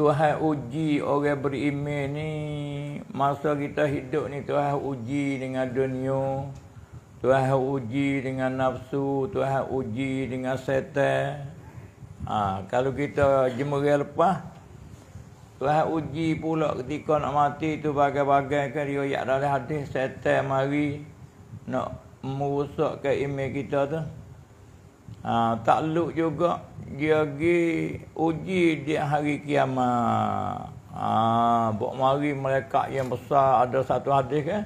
Tuhan uji orang beriman ni masa kita hidup ni Tuhan uji dengan dunia Tuhan uji dengan nafsu Tuhan uji dengan setan ha, kalau kita jemurah lepas Tuhan uji pula ketika nak mati tu bagai-bagai kan dia yak dalam hadis setan mari nak merusakkan iman kita tu ha, takluk juga dia pergi uji di hari kiamat ha, buat mari malaikat yang besar ada satu hadis kan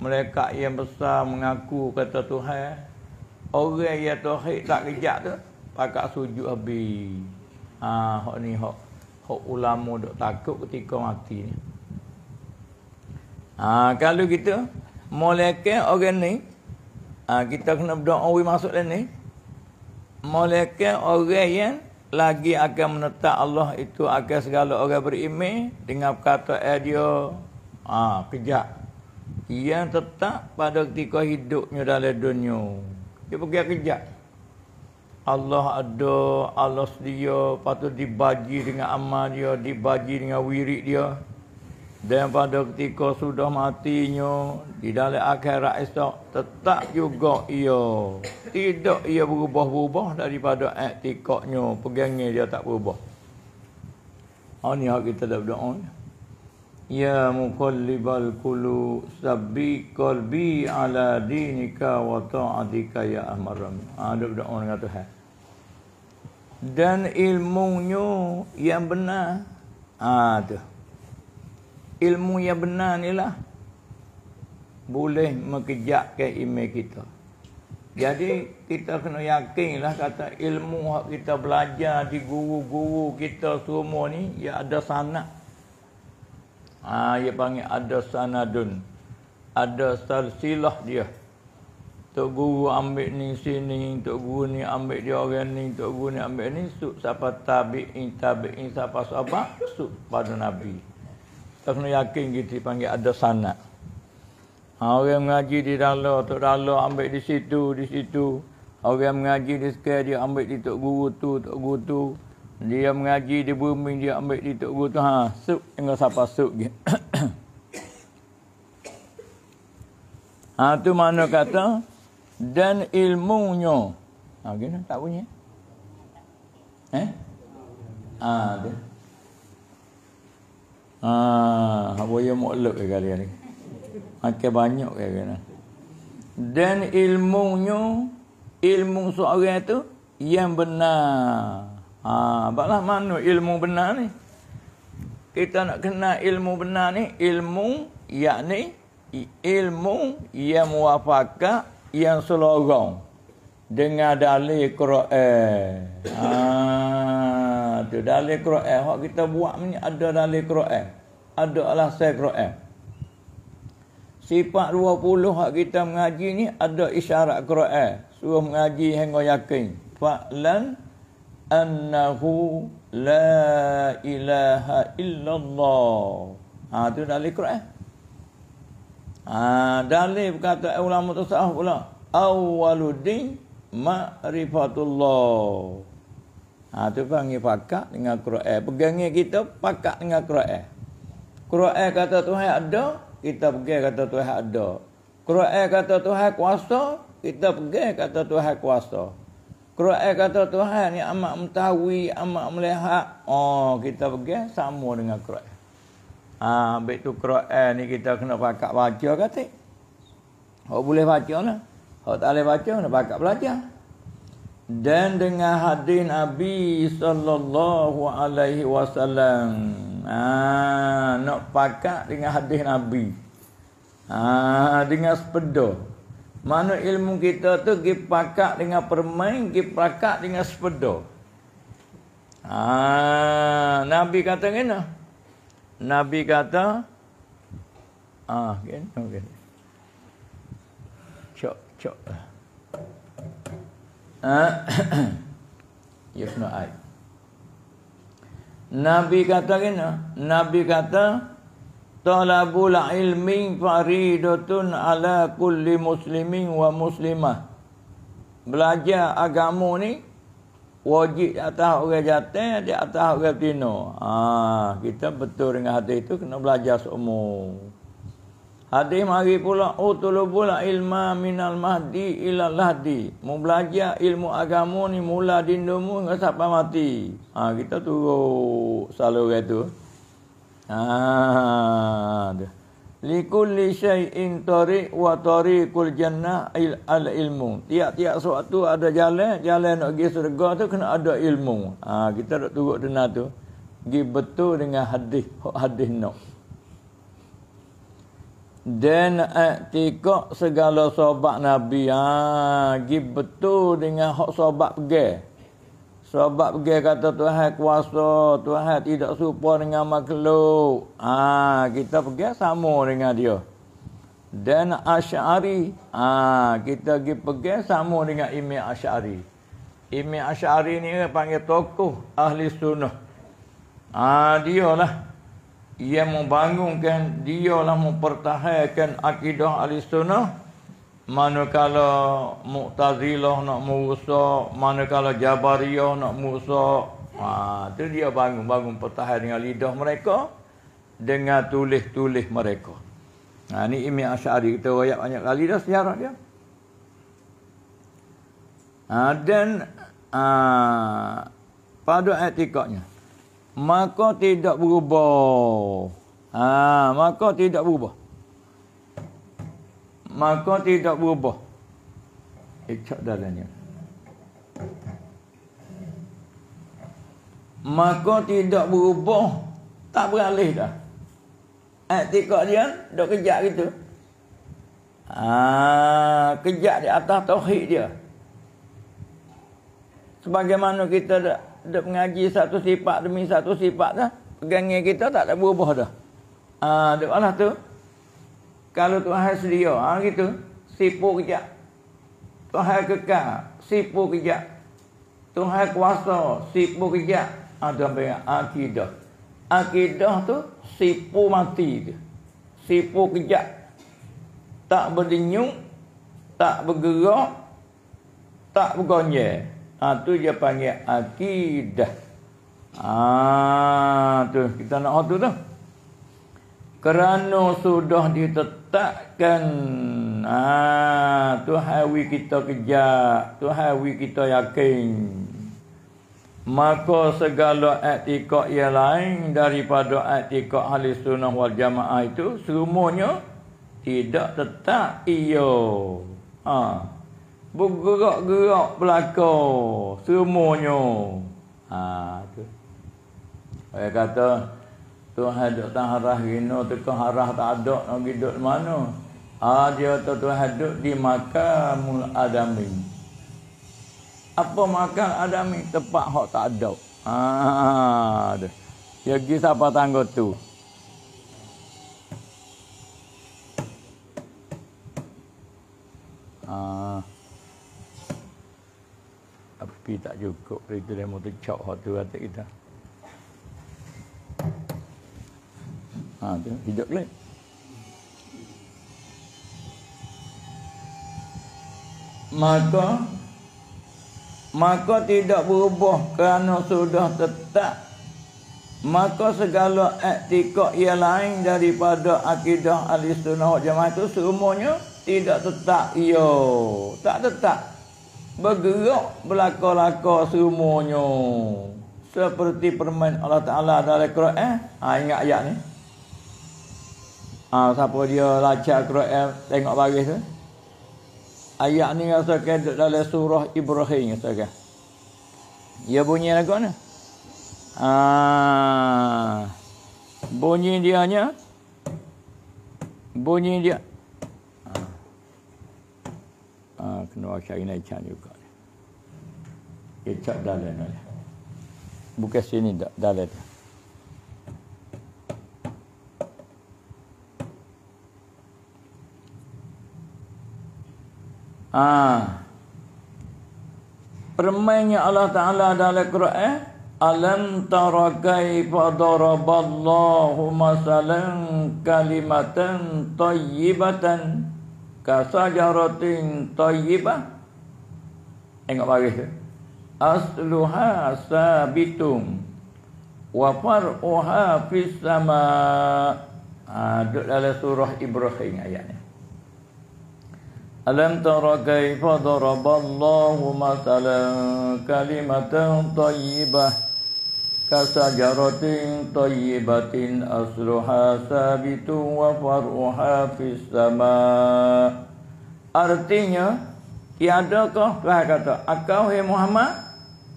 malaikat yang besar mengaku kata Tuhan orang yang tauhid tak kejak tu pakak sujud habis ha, hok ni hok hok ulama dok takut ketika mati ni ha, kalau kita malaikat orang ni ha, kita kena berdoa masuk dalam ni mereka orang yang lagi akan menetap Allah itu akan segala orang beriman dengan kata eh, dia ah ha, kejak yang tetap pada ketika hidupnya dalam dunia dia pergi kejak Allah ada Allah sedia patut dibagi dengan amal dia dibagi dengan wirid dia dan pada ketika sudah matinya di dalam akhirat esok tetap juga ia tidak ia berubah-ubah daripada etikoknya pegangnya dia tak berubah oh ni hak kita dah berdoa ya muqallibal qulu sabbi qalbi ala dinika wa ta'atika ya ahmaram ada ah, berdoa dengan Tuhan dan ilmunya yang benar ada ah, ilmu yang benar ni lah boleh mengejakkan ime kita. Jadi kita kena yakinlah kata ilmu yang kita belajar di guru-guru kita semua ni ya ada sana. Ha, ya panggil ada sana sanadun. Ada silsilah dia. Tok guru ambil ni sini, tok guru ni ambil dia orang ni, tok guru ni ambil ni sup siapa tabi'in tabi'in siapa sahabat sup pada nabi. Tak kena yakin kita panggil ada sana. Ha, orang mengaji di dalam, tok dalam ambil di situ, di situ. Orang mengaji di sekolah dia ambil di tok guru tu, tok guru tu. Dia mengaji di bumi dia ambil di tok guru tu. Ha, sup dengan siapa sup dia. Ha, tu mana kata dan ilmunya. Ha, gini tak bunyi. Eh? Ah, dia. Ah, ha, boleh mukluk ke kali ni. Makan banyak ke kena. Dan ilmunya ilmu seorang tu yang benar. Ha, baklah mana ilmu benar ni? Kita nak kena ilmu benar ni, ilmu yakni ilmu yang muafakat yang selorong dengan dalil Quran. Ah. Ada dalil Quran hak kita buat ni ada dalil Quran. Ada Allah sai Quran. Sifat 20 hak kita mengaji ni ada isyarat Quran. Suruh mengaji hingga yakin. Fa'lan annahu la ilaha illallah. Ha tu dalil Quran. Ha dalil berkata eh, ulama tasawuf pula. Awwaluddin ma'rifatullah. Ha tu panggil pakak dengan Quran. Pegangnya kita pakak dengan Quran. Quran kata Tuhan ada, kita pegang kata Tuhan ada. Quran kata Tuhan kuasa, kita pegang kata Tuhan kuasa. Quran kata Tuhan ni amat mentawi, amat melihat. Oh, kita pegang sama dengan Quran. Ha, ambil tu Quran ni kita kena pakak baca kata. Kau boleh baca lah. Kau tak boleh baca, nak pakak belajar dan dengan hadis Nabi sallallahu alaihi wasallam. Ha nak pakak dengan hadis Nabi. Ha dengan sepeda. Mana ilmu kita tu gi pakak dengan permain, gi pakak dengan sepeda. Ha Nabi kata kena. Nabi kata ah ha, kena kena. Cok cok. Ah you ah, have no eye. Nabi kata gini, Nabi kata, Talabul ilmi faridotun ala kulli muslimin wa muslimah. Belajar agama ni, wajib di atas orang jatuh, di atas orang tino. Ah, kita betul dengan hati itu, kena belajar semua. Hati mari pula utul oh, pula ilmu minal mahdi ila lahdi. Membelajar ilmu agama ni mula dindumu hingga sampai mati. Ha, kita turut saluran tu. Ha, tu. Likulli syai'in tariq wa tariqul jannah al ilmu. Tiap-tiap suatu ada jalan, jalan nak pergi surga tu kena ada ilmu. Ha, kita nak turut dengar tu. Gi betul dengan hadis, hadis nak. No dan i'tiqad eh, segala sahabat nabi ah gi betul dengan hak sahabat pergi sahabat pergi kata tuhan kuasa tuhan tidak serupa dengan makhluk ah kita pergi sama dengan dia dan asy'ari ah kita gi pergi sama dengan imam asy'ari imam asy'ari ni panggil tokoh ahli sunnah ah lah ia membangunkan dia dialah mempertahankan akidah al-sunnah manakala mu'tazilah nak merusak manakala jabariyah nak merusak ha tu dia bangun-bangun pertahanan dengan lidah mereka dengan tulis-tulis mereka ha ni Imam Asy'ari kita royak banyak kali dah sejarah dia ha dan ha, pada etikanya maka tidak berubah. Ha, maka tidak berubah. Maka tidak berubah. Ecak dalamnya. Maka tidak berubah. Tak beralih dah. Etika dia dah kejap gitu. Ha, kejap di atas tauhid dia. Sebagaimana kita dia mengaji satu sifat demi satu sifat dah. Pegangnya kita tak ada berubah dah. Ah, ha, dekatlah tu. Kalau Tuhan sedia, ah gitu. Sipu kejap. Tuhan kekal, sipu kejap. Tuhan kuasa, sipu kejap. Ada ha, yang akidah. Akidah tu sipu mati tu. Sipu kejap. Tak berdenyut, tak bergerak, tak bergonjek ha, tu dia panggil akidah. Ah ha, tu kita nak hatu tu. Kerana sudah ditetapkan ah ha, Tuhan kita kejar, Tuhan kita yakin. Maka segala etikot yang lain daripada etikot ahli sunnah wal jamaah itu semuanya tidak tetap iyo. Ah bergerak-gerak belakang semuanya ha tu saya kata Tuhan dok tak arah gino teka arah tak ada nak pergi dok mana ha dia kata Tuhan dok di makamul adami apa makan adami tempat hok tak ada ha tu dia pergi siapa tangga tu Ah api tak cukup kereta dia mau tercap hot tu kita ha tu hidup lain maka maka tidak berubah kerana sudah tetap maka segala etikok yang lain daripada akidah ahli sunnah jemaah itu semuanya tidak tetap yo tak tetap bergerak belakang-lakang semuanya seperti permain Allah Taala dalam Quran eh? ha, ingat ayat ni ha, siapa dia lacak Quran tengok baris tu ayat ni rasa kedut dalam surah Ibrahim rasa kan dia bunyi lagu ni ha, bunyi dia bunyi dia ha, kena baca hari ni cak juga ni. Kecap dalai ni. Bukan sini dalai dia. Ha. Permainnya Allah Ta'ala dalam Quran eh? Alam tara kaifa daraballahu masalan kalimatan tayyibatan kasajaratin tayyibah tengok baris dia asluha sabitum wa far'uha fis sama ha, duduk surah Ibrahim ayat ni Alam tara kaifa daraballahu masalan kalimatan tayyibah كشجرةٍ طيبةٍ أصلها ثابت وفرعها في السماء Artinya, tiadakah Tuhan kata, Akau, hei Muhammad,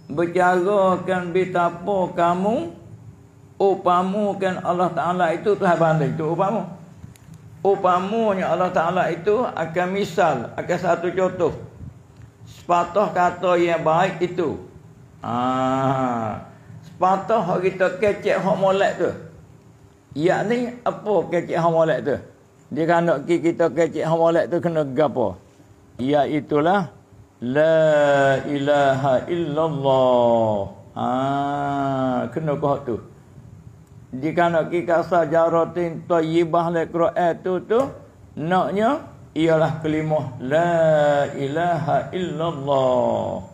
berjagakan betapa kamu, upamu kan Allah Ta'ala itu, Tuhan pandai itu upamu. upamu Upamunya Allah Ta'ala itu akan misal, akan satu contoh. Sepatah kata yang baik itu. Ah, Patah hak kita kecek hak molek tu. Ya ni apa kecek hak molek tu? Dia kan kita kecek hak molek tu kena gapo? Ya itulah la ilaha illallah. Ha kena ko tu. Dia kan nak kita kasar jaratin tayyibah le Quran tu tu naknya ialah kelimah la ilaha illallah.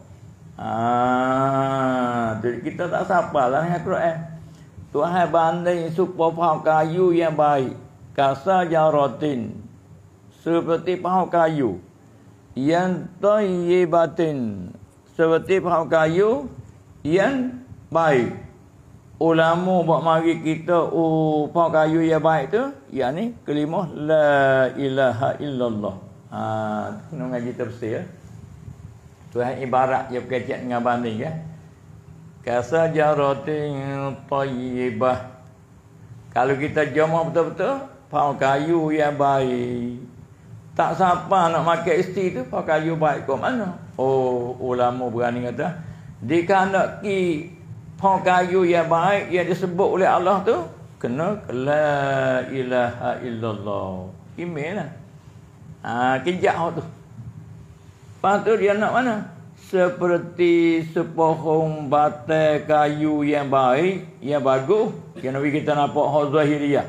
Ah, jadi kita tak sabarlah dengan Quran. Tuhan bandai supaya pahal kayu yang baik. Kasar jarotin. Seperti pahal kayu. Yang tayyibatin. Seperti pahal kayu yang baik. Ulama buat mari kita oh, pahal kayu yang baik tu. Yang ni kelima. La ilaha illallah. Ah, kena mengajar kita eh. ya. Tuhan ibarat dia berkecek dengan banding ya. Kasa jaratin tayyibah. Kalau kita jama betul-betul, pau kayu yang baik. Tak siapa nak makan isti tu, pau kayu baik ke mana? Oh, ulama berani kata, dikandaki pau kayu yang baik yang disebut oleh Allah tu, kena la ilaha illallah. Kimil lah. Ah Ha, tu. Patut dia nak mana? Seperti sepohong batai kayu yang baik, yang bagus. Yang Nabi kita nampak Huzahiriyah.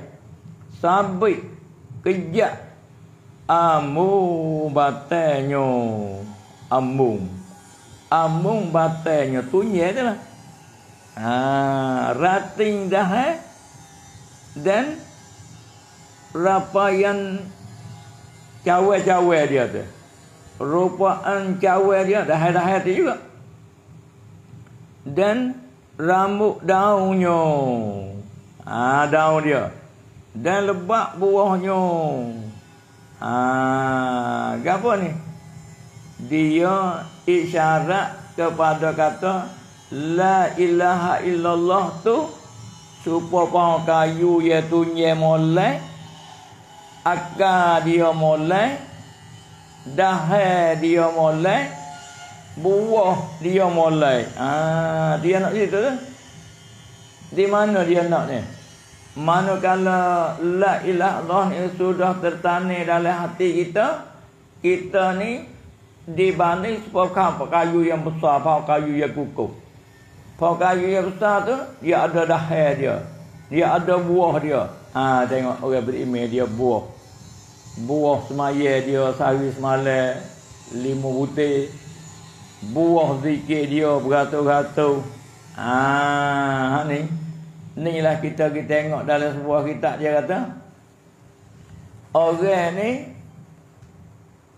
Sabit, kejap. amu batainya. Amung. Amung batainya. Tunyai je lah. Ha, rating dah eh? dan rapayan cawe-cawe dia tu rupaan cawe dia dahai-dahai tu juga. Dan rambut daunnya. Ha, daun dia. Dan lebak buahnya. Ha, apa ni? Dia isyarat kepada kata la ilaha illallah tu supo pau kayu ya tu nye molai akka dia molai dahai dia molai buah dia molai ah ha, dia nak tu? di mana dia nak ni manakala la Ilah, Allah yang sudah tertanam dalam hati kita kita ni dibanding sebuah kayu yang besar pau kayu yang kukuh pau kayu yang besar tu dia ada dahai dia dia ada buah dia ah ha, tengok orang okay, beriman dia buah buah semaya dia sehari semalam lima butir buah zikir dia beratus-ratus ah ni ni lah kita kita tengok dalam sebuah kitab dia kata orang ni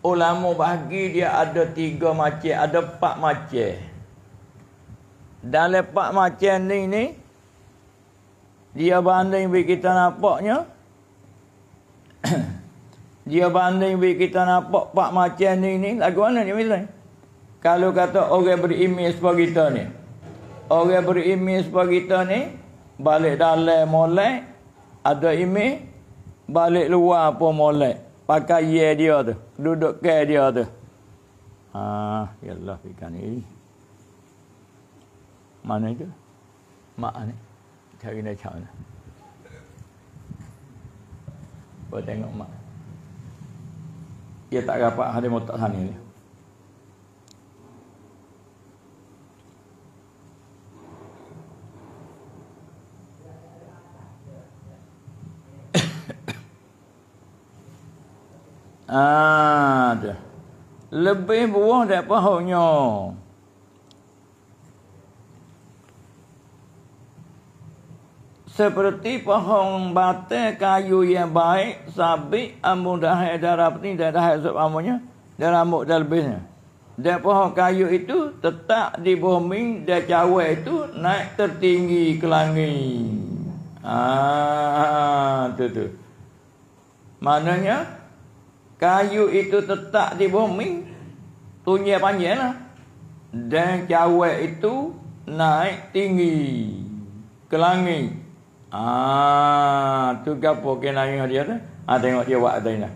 ulama bagi dia ada tiga macam ada empat macam dalam empat macam ni ni dia banding bagi kita nampaknya Dia banding bagi kita nampak pak macam ni ni. Lagu mana ni misalnya? Kalau kata orang berimej sebagai kita ni. Orang berimej sebagai kita ni. Balik dalai molek. Ada imej. Balik luar pun molek. Pakai ye dia tu. Duduk ke dia tu. Haa. Ya Allah. Ikan ini. Mana itu? Mak ni. Cari ni cari ni. tengok mak. Dia tak hari mau tak sana ni. Ah, dia. Lebih buah daripada pohonnya. seperti pohon bata kayu yang baik sabi ambung dah darah ni dah dah sebab amunya dah rambut dah lebihnya dan pohon kayu itu tetap di bumi dan jawa itu naik tertinggi ke langit ah tu tu maknanya kayu itu tetap di bumi tunya panjang lah dan jawa itu naik tinggi ke langit Ah, tu gapo kena ayo dia tu? Ah tengok dia buat tadi nah.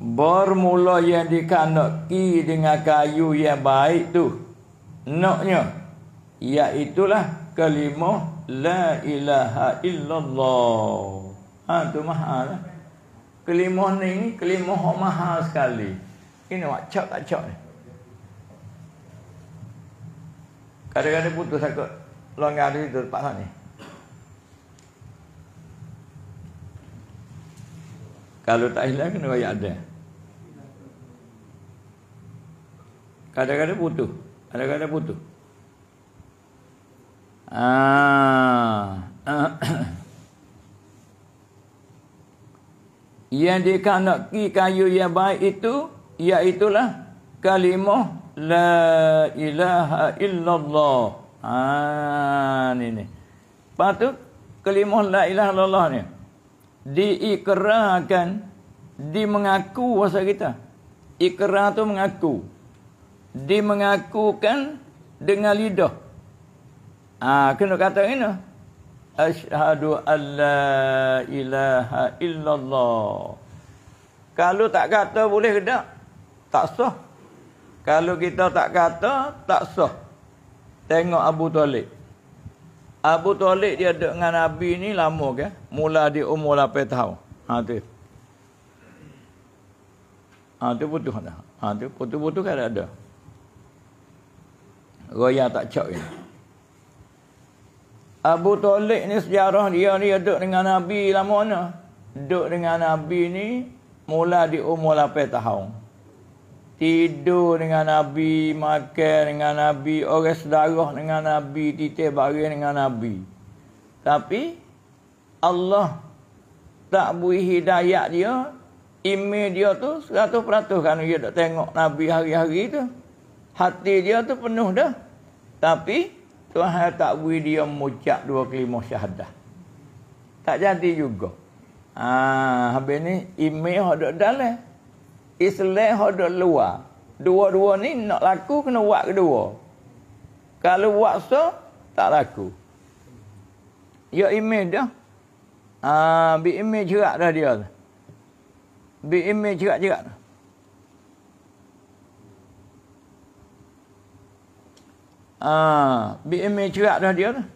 Bermula yang dikanoki dengan kayu yang baik tu. Noknya iaitu lah kalimah la ilaha illallah. Ha tu mahal lah. Kelimah ni, kelimah mahal sekali. Ini wak cak tak cak ni. Kadang-kadang putus aku longgar di tempat sana ni. Kalau tak hilang kena bayar ada. Kadang-kadang putus. Kadang-kadang putus. Ah. yang dikanaki kayu yang baik itu Iaitulah kalimah La ilaha illallah Ah, ni ni Lepas tu kalimah La ilaha illallah ni diikrarkan di mengaku bahasa kita ikrar tu mengaku di mengakukan dengan lidah ah ha, kena kata ini asyhadu alla ilaha illallah kalau tak kata boleh ke tak tak sah kalau kita tak kata tak sah tengok Abu Talib Abu Talib dia dengan Nabi ni lama ke? Mula di umur 8 tahun. Ha tu. Ha tu putus dah. Ha tu putus-putus kan ada. Raya tak cak ini. Abu Talib ni sejarah dia ni duduk dengan Nabi lama mana? Duduk dengan Nabi ni mula di umur 8 tahun. Tidur dengan Nabi, makan dengan Nabi, orang sedarah dengan Nabi, titik baring dengan Nabi. Tapi Allah tak beri hidayat dia, ime dia tu 100% kan dia tak tengok Nabi hari-hari tu. Hati dia tu penuh dah. Tapi Tuhan tak beri dia mucak dua kelima syahadah. Tak jadi juga. Ah, ha, habis ni ime hok dak dalam. Islam hodok luar. Dua-dua ni nak laku kena buat kedua. Kalau buat so, tak laku. Ya imej dah. Ah, ha, bi imej cerak dah dia. Bi imej cerak-cerak. Ah, ha, bi imej cerak dah dia. Dah.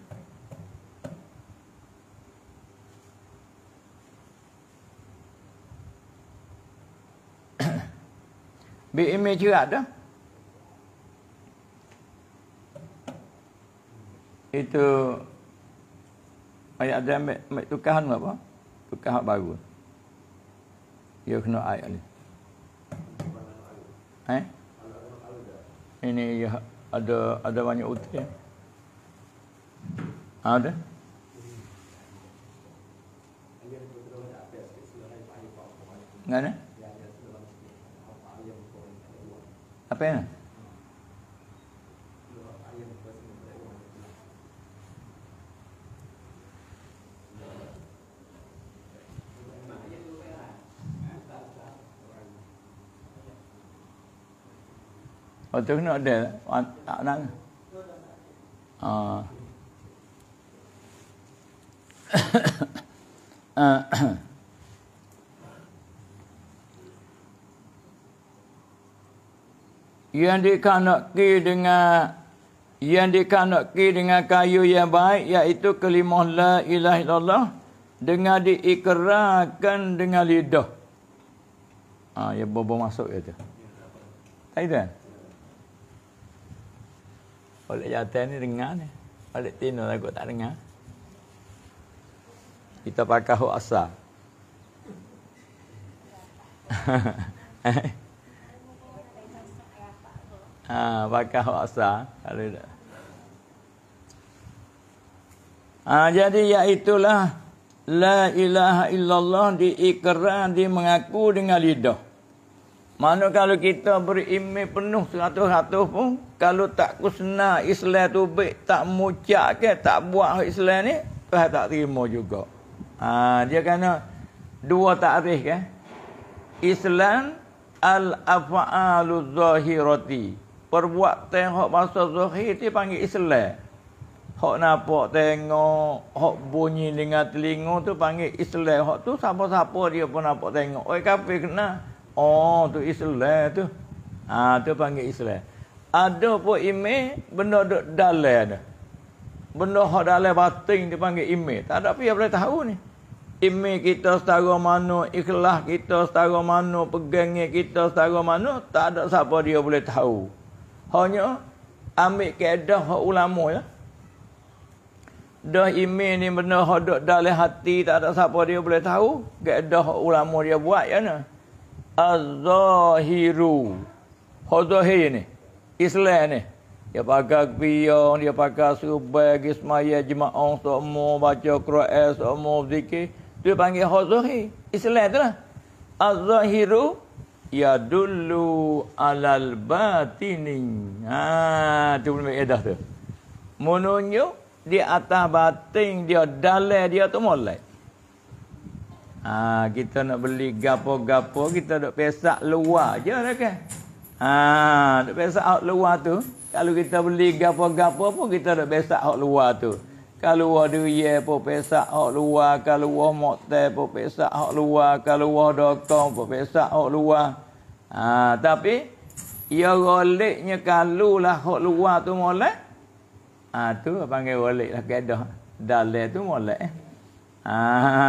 Bị mê chưa đó. Itu ayat dia mai tukar hang apa? Tukar hak baru. Yo kena ayat ni. Eh? Ini ya ada ada banyak utih. Ya? Ada. Ngana? Apa yang? Oh, tu nak ada ah, tak nak. Ah. Ah. yang dikanaki dengan yang dikanaki dengan kayu yang baik iaitu kelimah la ilaha illallah dengan diikrarkan dengan lidah. Ah ha, ya bobo masuk ya tu. Tak itu kan? Oleh jatuh ni dengar ni. Oleh tino lagu tak dengar. Kita pakai huk Ha, bakar waksa. Kalau tak. Ha, jadi iaitulah ya La ilaha illallah diikrar, di mengaku dengan lidah. Mana kalau kita berimeh penuh satu satu pun, kalau tak kusna Islam tu baik, tak mucak ke, tak buat Islam ni, Tuhan tak terima juga. Ha, dia kena dua takrih eh. ke. Islam al-afa'alu zahirati. Perbuatan tengok masa zuhir ti panggil Islam. Hok nampak tengok, hok bunyi dengan telinga tu panggil Islam. Hok tu siapa-siapa dia pun nampak tengok. Oi kafir kena. Oh tu Islam tu. Ha tu panggil Islam. Ada pun ime benda duk dalam ada. Benda hok dalam batin dia panggil ime. Tak ada apa boleh tahu ni. Ime kita setara mana, ikhlas kita setara mana, pegangnya kita setara mana, tak ada siapa dia boleh tahu hanya ambil keadaan hak ulama ya. Dah imin ni benda hak dalam hati tak ada siapa dia boleh tahu keadaan hak ulama dia buat ya nah. Az-zahiru. Hozahir ni. Islam ni. Dia pakai kebiyang, dia pakai subay, gismaya, jema'ang, semua, baca Quran, semua, zikir. Dia panggil Hozahir. Islam tu lah. Az-zahiru. Ya dulu alal batining. Ha, tu boleh ada. tu. Menunjuk di atas batin dia dalai dia tu molek. Ha, kita nak beli gapo-gapo kita duk pesak luar je dah kan. Ha, duk pesak out luar tu. Kalau kita beli gapo-gapo pun kita duk pesak out luar tu. Kalau wah duye pun pesak hak luar. Kalau wah mokte pun pesak hak luar. Kalau wah dokong pun pesak hak luar. Ha, tapi ia ya goliknya kalau lah hok luar tu molek. ha, tu panggil golik lah kedah. Dalil tu molek. Ah. Ha.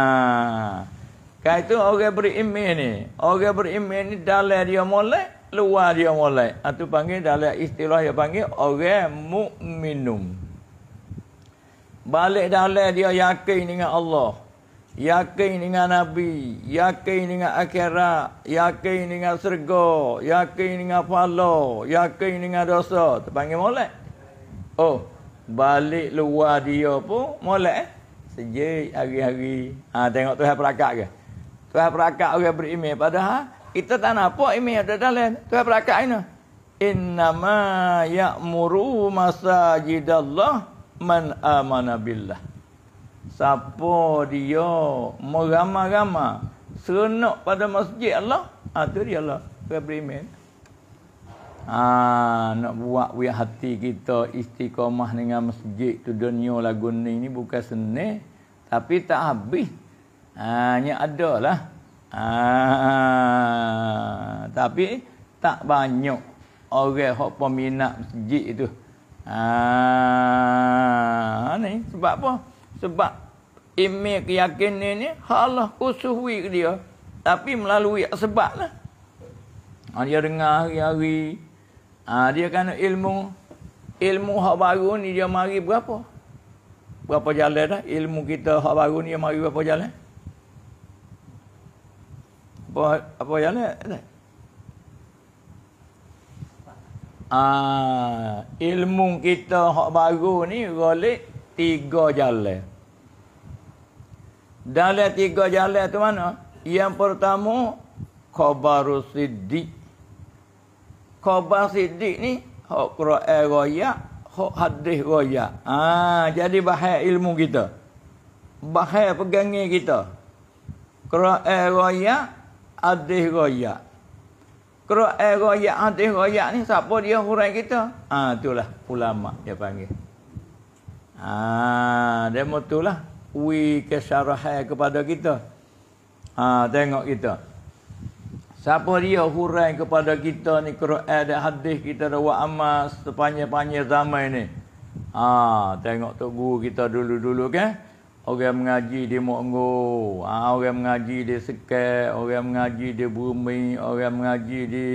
Kai tu orang berimeh ni. Orang berimeh ni dalil dia molek, luar dia molek. Ah ha, tu panggil dalil istilah dia panggil orang mukminum. Balik dalil dia yakin dengan Allah. Yakin dengan Nabi, yakin dengan akhirat, yakin dengan syurga, yakin dengan pahala, yakin dengan dosa, terpanggil molek. Oh, balik luar dia pun molek. Eh? Sejak hari-hari, ha, tengok Tuhan perakak ke? Tuhan perakak orang beriman padahal kita tak nampak iman ada dalam Tuhan perakak ini. Innama ya'muru masajidallah man amana billah. Siapa dia merama-rama serenak pada masjid Allah, ah tu dia lah beriman. Ah nak buat wi hati kita istiqomah dengan masjid tu dunia lagu ni ni bukan seni tapi tak habis. Hanya ah, ada lah. Ah, tapi tak banyak orang hok peminat masjid itu. Ah, ni sebab apa? Sebab ilmu keyakinan ni Allah kusuhui ke dia tapi melalui sebab lah ha, dia dengar hari-hari ha, dia kena ilmu ilmu hak baru ni dia mari berapa berapa jalan dah ilmu kita hak baru ni dia mari berapa jalan apa apa jalan Ah, ilmu kita hak baru ni golek tiga jalan. Dalam tiga jalan tu mana? Yang pertama Khabarul Siddiq Khabar Siddiq ni Hak Quran Raya Hak Hadis Raya ha, Jadi bahaya ilmu kita Bahaya pegangnya kita Quran Raya Hadis Raya Quran Raya Hadis Raya ni Siapa dia hurai kita? Ha, itulah ulama dia panggil Ah, demo tu lah wi kesyarahan kepada kita. Ha, tengok kita. Siapa dia hurai kepada kita ni Quran dan hadis kita dah buat amal sepanjang-panjang zaman ni. Ha, tengok tu guru kita dulu-dulu kan. Orang mengaji di Mokgo, ha, orang mengaji di Sekai, orang mengaji di Bumi, orang mengaji di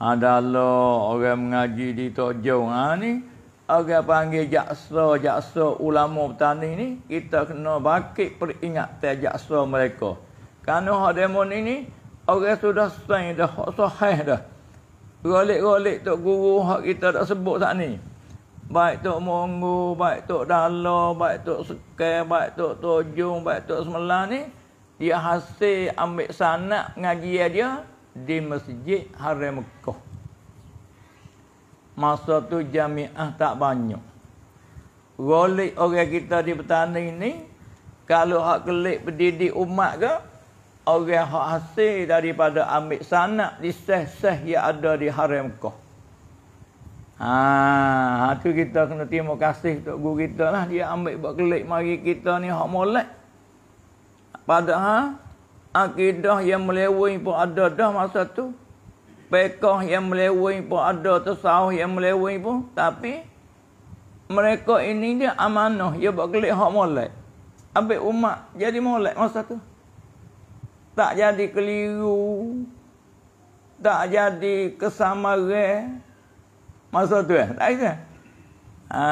Adala, ha, orang mengaji di Tok Ha, ni orang panggil jaksa jaksa ulama petani ni kita kena bakit peringatan jaksa mereka kerana hademon ini orang sudah sain dah sahih dah golek-golek tok guru hak kita dah sebut saat ni baik tok monggo baik tok dalo baik tok sekai baik tok tojung baik tok semelah ni dia hasil ambil sanak ngaji dia di masjid Haram Mekah. Masa tu jamiah tak banyak. Golik orang kita di petani ni, kalau hak kelik berdidik umat ke, orang hak hasil daripada ambil sanak di seh-seh yang ada di harim kau. Ah, ha, itu kita kena terima kasih untuk guru kita lah. Dia ambil buat kelik mari kita ni hak molek. Padahal, akidah yang melewati pun ada dah masa tu pekoh yang melewai pun ada tersawah yang melewai pun tapi mereka ini dia amanah dia buat kelih hak molek ambil umat jadi molek masa tu tak jadi keliru tak jadi kesamare masa tu eh tak kisah ha,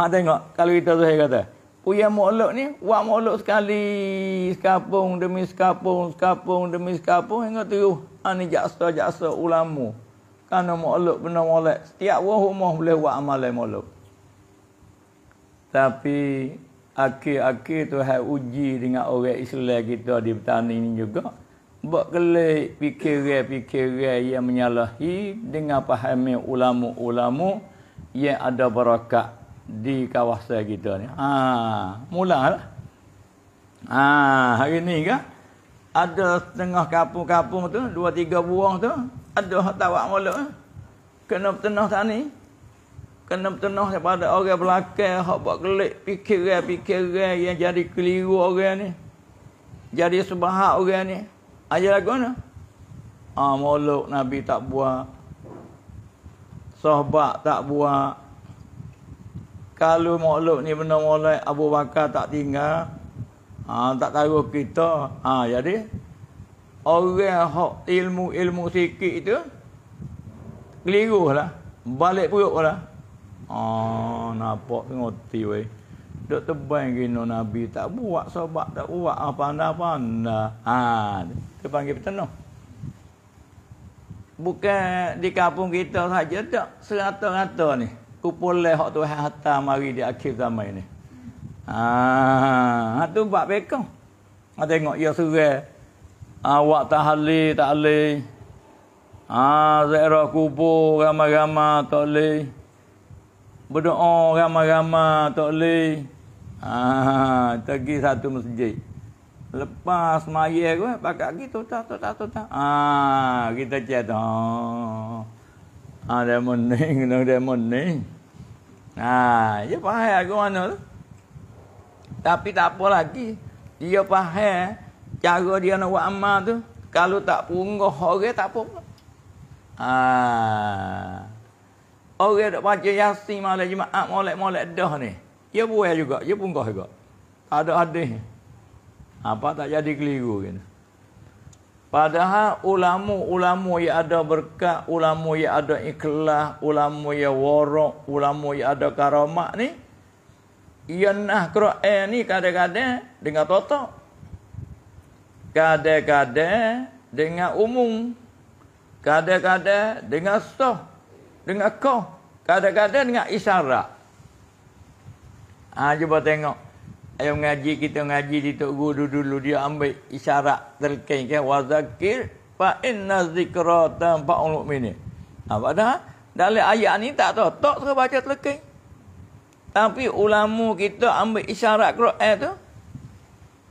ha tengok kalau kita tu saya kata Puyang Mu'luk ni, buat Mu'luk sekali, sekapung demi sekapung, sekapung demi sekapung, hingga teruh. Ha ni jaksa-jaksa ulama. Kerana Mu'luk benar Mu'luk, setiap orang rumah boleh buat amalan Mu'luk. Tapi, akhir-akhir tu hai uji dengan orang Islam kita di petani ni juga. Buat kelih fikiran-fikiran yang menyalahi dengan pahami ulama-ulama yang ada berakat di kawasan kita ni. Ha, mulalah. Ha, hari ni kan ada setengah kapung-kapung tu, dua tiga buang tu, ada hatawak mula. Kena bertenah tani. Kena bertenah daripada orang belakang, hak buat kelik, fikiran-fikiran yang jadi keliru orang ni. Jadi sebahak orang ni. Ajar lagu mana? Ha, ah, Moluk Nabi tak buat. Sahabat tak buat kalau makhluk ni benar mulai Abu Bakar tak tinggal ha, tak tahu kita ha, jadi orang hak ilmu-ilmu sikit tu keliru lah balik puruk lah oh, ha, nampak ngerti wey Dok tebang gino Nabi tak buat sobat tak buat apa anda apa anda. Ha, dia panggil petenuh. Bukan di kampung kita saja tak serata-rata ni tu pole hak Tuhan hantar mari di akhir zaman ini. Ah, ha, ha, tu bab bekau. Ha tengok ya surah. Ha, awak tahli takli. Ah, zero kubur gama-gama takli. Berdoa gama-gama takli. Ah, pergi satu masjid. Lepas maya gue eh, pakai gitu tak tak tak tak. Ah, kita cerita. Ah, dia mending, dia mending. Ha, dia faham agama tu. Tapi tak apa lagi. Dia faham cara dia nak buat amal tu. Kalau tak punggah orang tak apa. Ha. Orang tak baca yasin malam jemaat molek-molek dah ni. Dia buat juga. Dia punggah juga. Ada-ada. Apa tak jadi keliru. Gitu. Kan? Padahal ulama-ulama yang ada berkat, ulama yang ada ikhlas, ulama yang warak, ulama yang ada karamah ni. Ia nak lah kera'i ni kadang-kadang dengan toto, Kadang-kadang dengan umum. Kadang-kadang dengan soh. Dengan koh, Kadang-kadang dengan isyarat. Ha, cuba tengok ayo ngaji kita ngaji di tok guru dulu dia ambil isyarat telkin kan ya. wazakir fa inna zikra tanpa ulum mini ha, apa dah dalam ayat ni tak tahu tok suruh baca telkin tapi ulama kita ambil isyarat Quran tu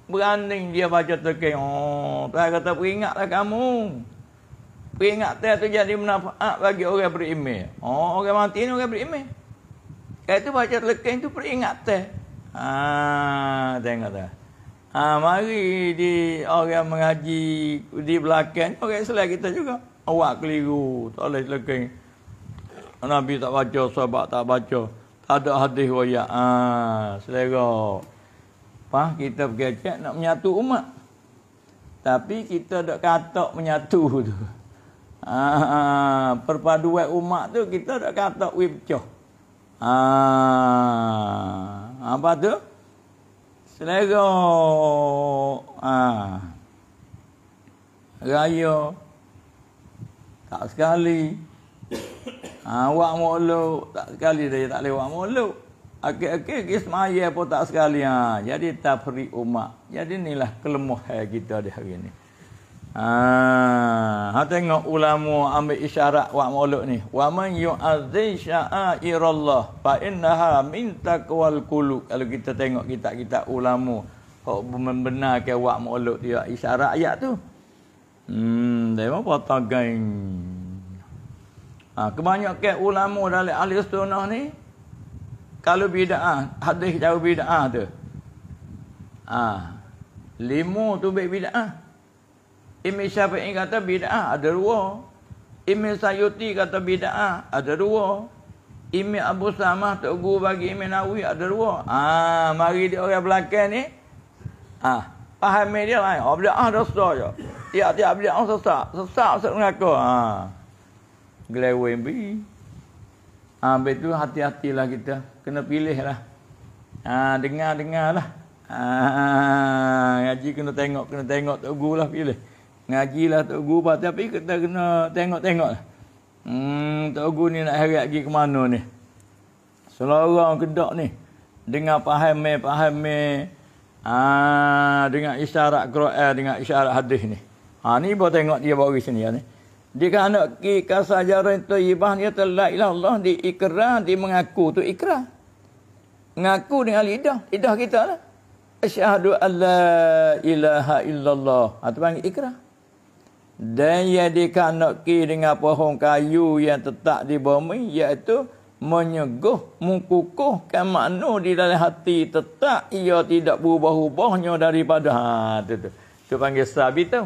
Beranding dia baca terkeng. Oh, saya kata peringatlah kamu. Peringatan itu jadi manfaat bagi orang beriman. Oh, orang mati ni orang beriman. Kata baca terkeng itu peringatan. Ah, tengok tak. Ah, mari di orang mengaji di belakang orang selain kita juga. Awak keliru, tak boleh lekin. Nabi tak baca, sahabat tak baca. Tak ada hadis wayak. Ah, selera. Apa kita pergi nak menyatu umat. Tapi kita dak kata menyatu tu. Ah, perpaduan umat tu kita dak kata wipcoh. Ah, Ha, apa tu? Selera. Ha. Raya. Tak sekali. Ha, awak mulut. Tak sekali dia tak lewat mulut. Akhir-akhir okay, kisah okay, okay, pun tak sekali. Ha. Jadi tak peri umat. Jadi inilah kelemuhan kita di hari ini. Ha, ha, tengok ulama ambil isyarat wak mulut ni. Wa man yu'adzi sya'airallah fa innaha min taqwal qulub. Kalau kita tengok kitab-kitab ulama hok membenarkan wak mauluk dia isyarat ayat tu. Hmm, dewa patagain. Ha, kebanyakan ulama dalam ahli sunnah ni kalau bid'ah, hadis jauh bid'ah tu. Ah. Ha, limu tu baik bid'ah. Imam Syafi'i kata bid'ah ada dua. Imam Sayuti kata bid'ah ada dua. Imam Abu Samah tok guru bagi Imam Nawawi ada dua. Ah mari dia orang belakang ni. Ah faham dia lain. Oh bid'ah dah sesat je. Ya dia bid'ah sesat. Sesat sesat mengaku. Ah. Ha. Glewen bi. Ah betul hati-hatilah kita kena pilih lah. Ah dengar-dengarlah. Ah ngaji kena tengok kena tengok tok guru lah pilih. Ngajilah Tok Guru bah. Tapi kita kena tengok-tengok lah. Hmm, Tok Guru ni nak heret pergi ke mana ni? Selorang kedok ni. Dengar paham me, paham me. Ah, ha, dengan isyarat Quran, dengan isyarat hadis ni. Ha, ni boleh tengok dia bawa sini ya, ni. Dia kan nak ke kasajaran tu ibah ni kata la ilah Allah di ikrar, di mengaku tu ikrar. Mengaku dengan lidah, lidah kita lah. Asyhadu alla ilaha illallah. Ha, tu panggil ikrar dan ia dikanoki dengan pohon kayu yang tetap di bumi iaitu menyeguh mengkukuhkan makna di dalam hati tetap ia tidak berubah-ubahnya daripada ha tu tu tu panggil sabi tu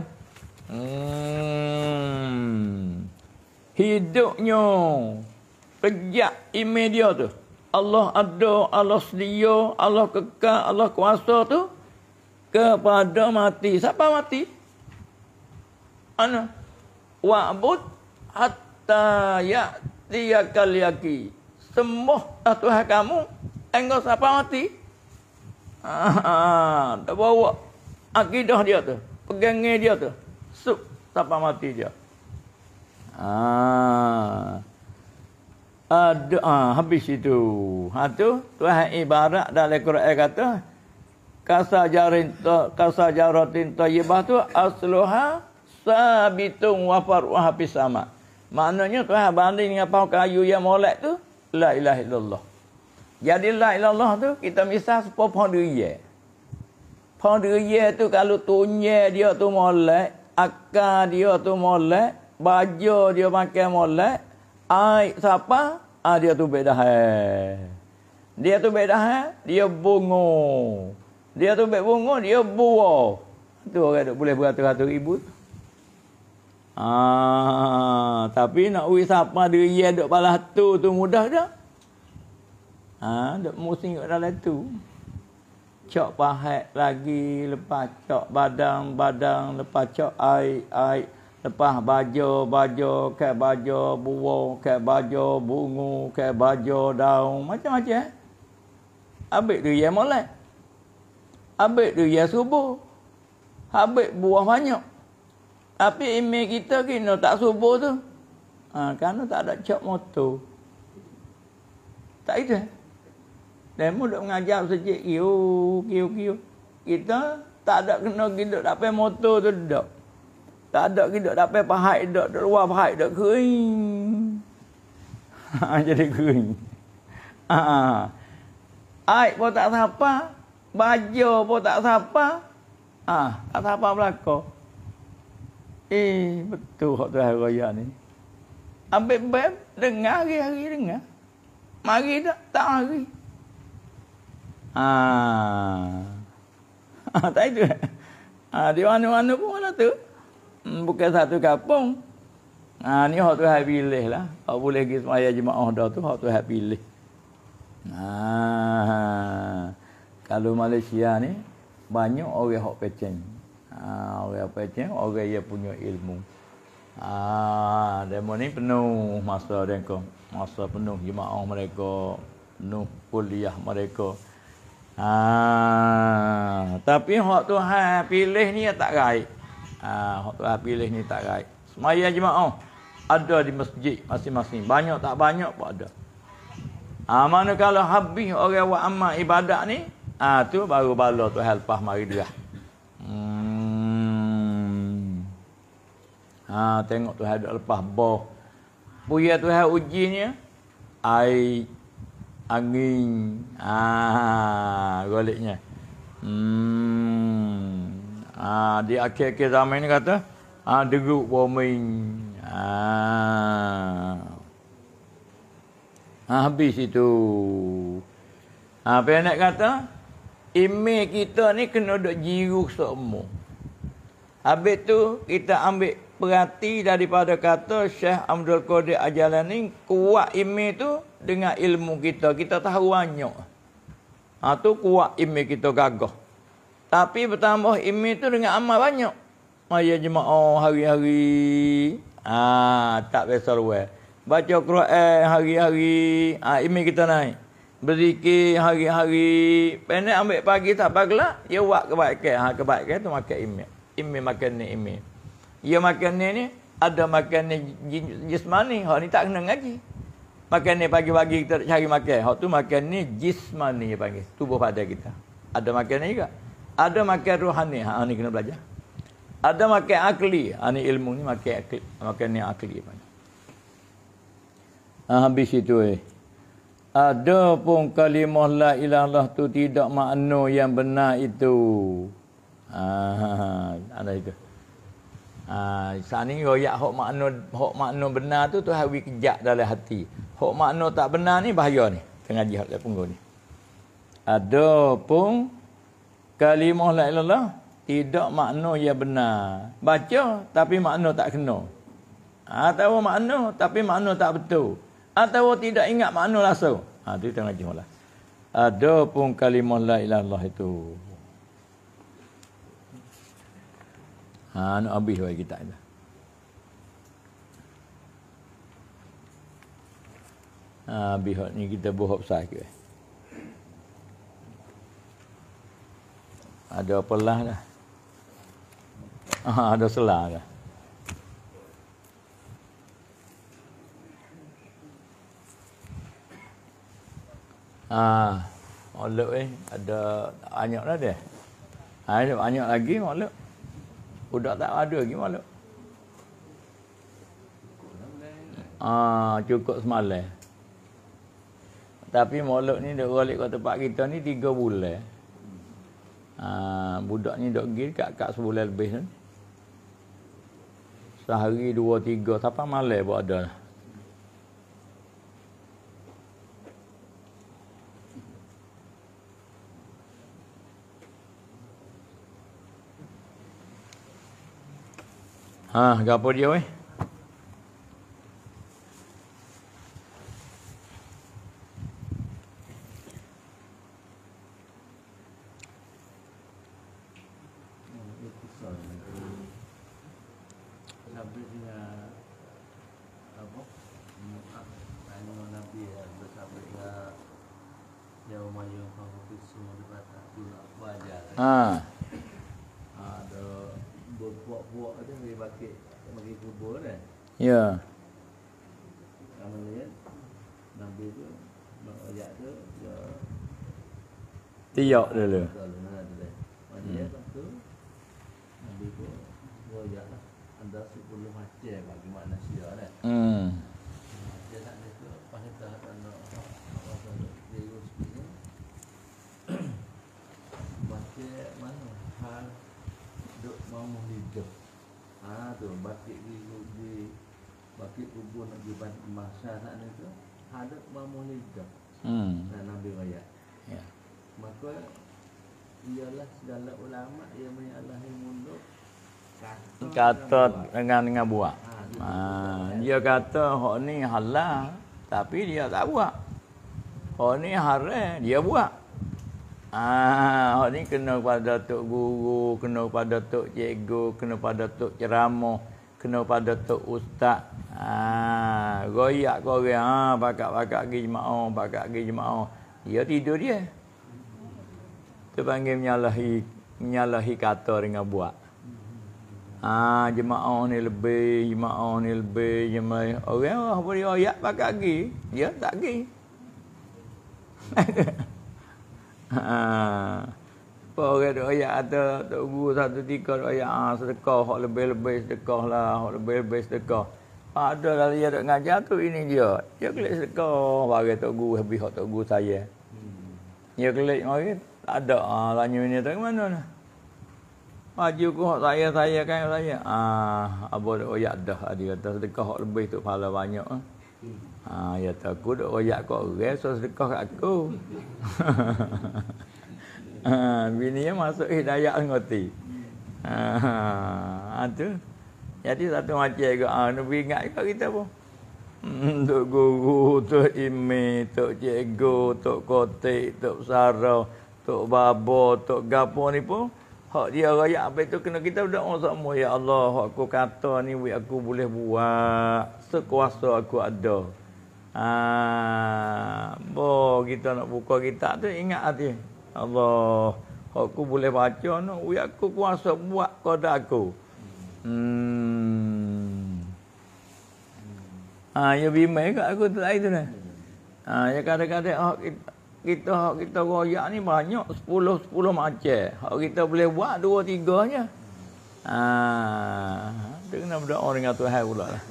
hmm. hidupnya sejak imedia tu Allah ada Allah sedia Allah kekal Allah kuasa tu kepada mati siapa mati ana wa'bud hatta ya'tiyakal yaqin semua ah, Tuhan kamu engkau siapa mati ah, bawa akidah dia tu pegangnya dia tu sup siapa mati dia ah, ada, ah habis itu ha tu Tuhan ibarat dalam Quran kata kasajarin kasajaratin tayyibah tu asluha sabitun wa faruah bisama. Maknanya Tuhan banding dengan pau kayu yang molek tu la ilaha illallah. Jadi la ilaha illallah tu kita misal sepo pau duye. Pau duye tu kalau tunye dia tu molek, akar dia tu molek, baju dia pakai molek, ai siapa? Ah dia tu beda Dia tu beda dia bungo. Dia tu bek bungo, dia buo. Tu orang tak boleh beratus-ratus ribu tu. Ah, tapi nak ui siapa dia ye dok balah tu tu mudah dah. Ah, dok mesti tengok dalam tu. Cok pahat lagi lepas cok badang-badang lepas cok ai ai lepas baja baja ke baja buah ke baja bunga ke baja daun macam-macam eh. Ambil tu ye molek. Ambil tu ye subuh. Habis buah banyak. Tapi email kita kena tak subuh tu. Ha, kerana tak ada cap motor. Tak itu. Eh? Dan mu duk mengajar sejik. Kiu, kiu, kiu. Kita tak ada kena kita tak pakai motor tu duduk. Tak ada kita tak pakai pahai duduk. Duduk luar pahai duduk kering. Ha, jadi kering. Ha. ha, ha. Aik pun tak sapa. Baja pun tak sapa. Ha, tak sapa belakang. Eh, betul hak tu hari raya ni. Ambil bab dengar hari-hari dengar. Mari tak tak hari. Ha. Ha, tak itu. Ha, di mana-mana pun ada lah tu. Hmm, bukan satu kapung. Ha, ni hak tu hari pilih lah. Hak boleh pergi semaya jemaah dah tu, hak tu hari pilih. Ha. Kalau Malaysia ni, banyak orang hak pecen uh, orang apa itu orang yang punya ilmu ah uh, demo ni penuh masa mereka masa penuh jemaah mereka penuh kuliah mereka ah uh, tapi hak Tuhan pilih ni tak gaib ah uh, hak pilih ni tak gaib semaya jemaah ada di masjid masing-masing banyak tak banyak pun ada ah mana kalau habis orang buat amal ibadat ni ah uh, tu baru bala Tuhan lepas mari dia hmm Ha, tengok Tuhan ada lepas boh. Puyah Tuhan ujinya. Air. Angin. Ha, goliknya. Hmm. Ha, di akhir-akhir zaman ini kata. Ha, deguk bombing. Ha. Ha, habis itu. Ha, nak kata. Ime kita ni kena duduk jiru semua. Habis tu kita ambil perhati daripada kata Syekh Abdul Qadir Ajalani kuat ilmu tu dengan ilmu kita. Kita tahu banyak. Ha, tu kuat ilmu kita gagah. Tapi bertambah ilmu tu dengan amal banyak. Maya jemaah hari-hari. Ha, tak biasa we Baca Quran hari-hari. Ha, ilmu kita naik. Berzikir hari-hari. Pendek ambil pagi tak pagi lah. Dia ya buat kebaikan. Ha, kebaikan tu makan ilmu. Ilmu makan ni ilmu. Ia makan ni ada makan jismani. Hak ni tak kena ngaji. Makan ni pagi-pagi kita cari makan. Hak tu makan ni jismani dia panggil. Tubuh pada kita. Ada makan ni juga. Ada makan rohani. Hak ni kena belajar. Ada makan akli. Hak ni ilmu ni makan akli. Makan ni akli dia panggil. Ha, habis itu eh. Ada pun kalimah la ilah Allah tu tidak makna yang benar itu. Ha, ha, ha. ada itu. Ha, saat ni royak hok makna hok makna benar tu Tuhan wi kejak dalam hati. Hok makna tak benar ni bahaya ni. Tengah jihad dia punggu ni. Ada pun kalimah la ilallah tidak makna yang benar. Baca tapi makna tak kena. Atau makna tapi makna tak betul. Atau tidak ingat makna langsung. Ha, tu tengah jihad lah. Ada kalimah la ilallah itu. Ha, nak habis bagi kita ni. Ha, habis ni kita bohok sahaja. Ada apa lah dah. Ha, ada selah dah. Ha, maklum eh. Ada banyak dah dia. Ha, banyak lagi maklum. Udah tak ada lagi malam. Ah, cukup semalam. Tapi molok ni dok balik kat tempat kita ni tiga bulan. Ah, budak ni dok gil kat kat sebulan lebih ni. Sehari dua tiga, sampai malam buat ada. Ha, gapo dia weh? 要的嘞。kata dengan dengan buat. Ha, dia kata hok ni halal tapi dia tak buat. Hok ni haram dia buat. Ah, ha, ni kena pada tok guru, kena pada tok cikgu, kena pada tok ceramah, kena pada tok ustaz. Ah, ha, royak kau ha, orang, ah, pakak-pakak pergi jemaah, pakak pergi jemaah. Dia tidur dia. Tu panggil menyalahi menyalahi kata dengan buat. Ah ha, jemaah ni lebih, jemaah ni lebih, jemaah. Orang okay, boleh oh, ayat pakai lagi. Ya, tak lagi. Ha. Apa ha, orang tu ayat ada, tak guru satu tiga tu ayat. Ah, ha, sedekah, hak lebih-lebih sedekah lah. Hak lebih-lebih sedekah. Ada ha, lah dia tak ngajar tu, ini dia. Dia klik sedekah, bagi tak guru, habis hak tak guru saya. Hmm. Dia klik, okay. tak ada. Ah, ha, tanya ini, mana lah. Haji ku hak saya saya kan saya. Ah abah dak oyak dah dia kata sedekah hak lebih tu pahala banyak eh. ah. Ha ya aku dak oyak kau orang so sedekah kat aku. Ah, bini yang masuk hidayah ngoti. Ha ah, tu. Jadi satu macam juga ah ha, nak ingat juga kita pun. Hmm, tok guru, tok ime, tok cikgu, tok kotik, tok sarau, tok babo, tok gapo ni pun Hak dia raya apa itu kena kita berdoa sama ya Allah hak aku kata ni we aku boleh buat sekuasa aku ada. Ah, ha, bo kita nak buka kita tu ingat hati. Allah hak aku boleh baca no we aku kuasa buat kepada aku. Hmm. Ah, ya bimai aku tu lain tu ni. Ah, ya kata-kata hak oh, kita hak kita royak ni banyak 10 10 macam. Hak kita boleh buat dua tiganya. nya. Ha, tu kena berdoa dengan Tuhan pula lah.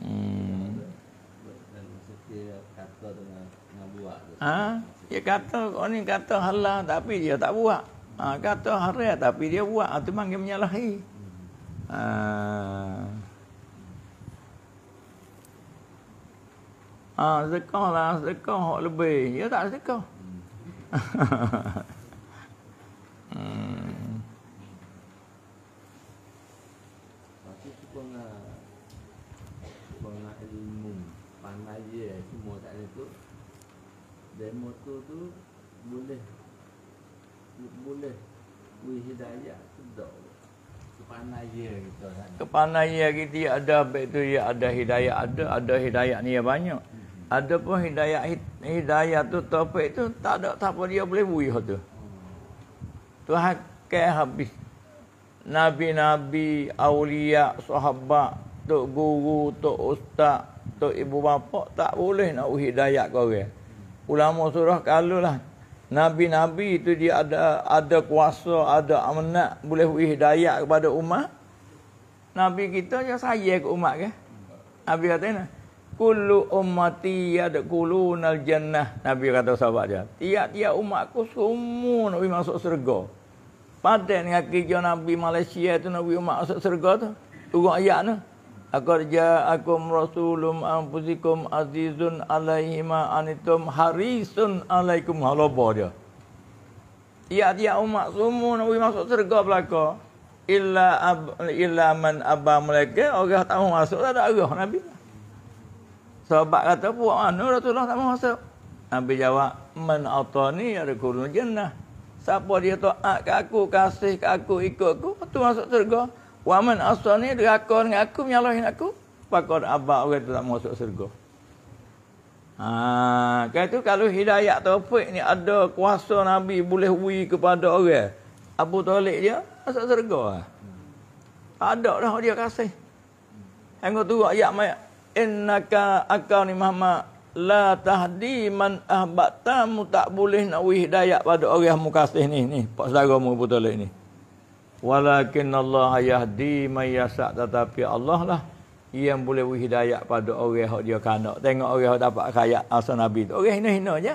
Hmm. Ha? Dia kata kau ni kata halal tapi dia tak buat. Ha, kata haram tapi dia buat. Itu ha, memang dia menyalahi. Ha. Ha, sedekah lah, sedekah hak lebih. Ya tak sedekah. hmm. nak ilmu semua tak tu. Demo tu tu boleh boleh kuih hidayah tu dah. Kepanaya kita ya ada betul ya ada hidayah ada ada hidayah ni ya banyak. Hmm. Ada pun hidayah hidayah tu topik tu tak ada tak apa dia boleh bui tu. Tuhan ke habis. Nabi-nabi, aulia, sahabat, tok guru, tok ustaz, tok ibu bapa tak boleh nak uhi hidayah kau orang. Ulama surah kalau lah nabi-nabi tu dia ada ada kuasa, ada amanat boleh uhi hidayah kepada umat. Nabi kita je saya ke umat ke? Nabi kata ni. Kullu ummati yadkulun al-jannah. Nabi kata sahabat dia. Tiap-tiap umatku semua nak masuk surga. Padahal dengan kerja Nabi Malaysia tu Nabi umat masuk surga tu. Turun ayat tu. Akarja akum rasulum anfusikum azizun alaihima anitum harisun alaikum halobah dia. Tiap-tiap umat semua nak masuk surga belakang. Illa, ab, illa man abah mereka. Orang tak mau masuk tak ada arah Nabi lah. Sahabat kata apa? Ah, no, Rasulullah tak masuk. Nabi jawab, Man atani ada kurnu jannah. Siapa dia taat ke aku, kasih ke aku, ikut aku, tu masuk surga. Wa man asani derakor dengan aku, menyalahin aku. Pakar abak orang tu tak masuk surga. Ha, kata tu kalau hidayah taufik ni ada kuasa Nabi boleh wui kepada orang. Abu Talib dia masuk surga. Tak ada dah dia kasih. Hanggo tu ayat mayat innaka akau ni mahma la tahdi man ahbata mu tak boleh nak wihdayak pada orang mukasih ni ni pak saudara mu betul ni walakin Allah yahdi man yasa tetapi Allah lah yang boleh wihdayak pada orang hak dia kanak tengok orang hak dapat kaya asal nabi tu orang hina-hina je